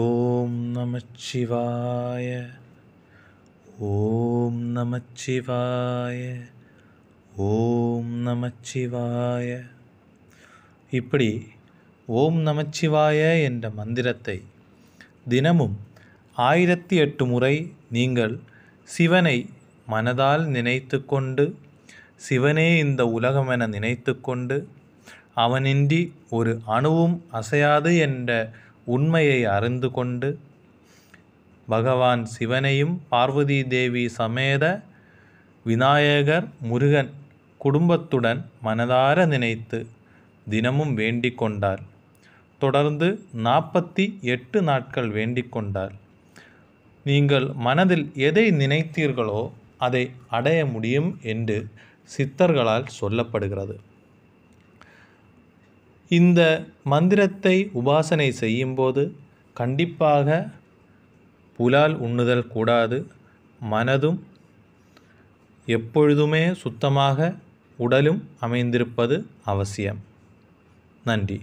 ஓம் நமச்சிவாய ஓம் நமச்சிவாய ஓம் நமச்சிவாய இப்படி ஓம் நமச்சிவாய என்ற மந்திரத்தை தினமும் ஆயிரத்தி எட்டு முறை நீங்கள் சிவனை மனதால் நினைத்து கொண்டு சிவனே இந்த உலகமென நினைத்து கொண்டு அவனின்றி ஒரு அணுவும் அசையாது என்ற உண்மையை அறிந்து கொண்டு பகவான் சிவனையும் பார்வதி தேவி சமேத விநாயகர் முருகன் குடும்பத்துடன் மனதார நினைத்து தினமும் வேண்டிக் கொண்டார் தொடர்ந்து நாற்பத்தி எட்டு நாட்கள் வேண்டிக் கொண்டார் நீங்கள் மனதில் எதை நினைத்தீர்களோ அதை அடைய முடியும் என்று சித்தர்களால் சொல்லப்படுகிறது இந்த மந்திரத்தை உபாசனை செய்யும்போது கண்டிப்பாக புலால் உண்ணுதல் கூடாது மனதும் எப்பொழுதுமே சுத்தமாக உடலும் அமைந்திருப்பது அவசியம் நன்றி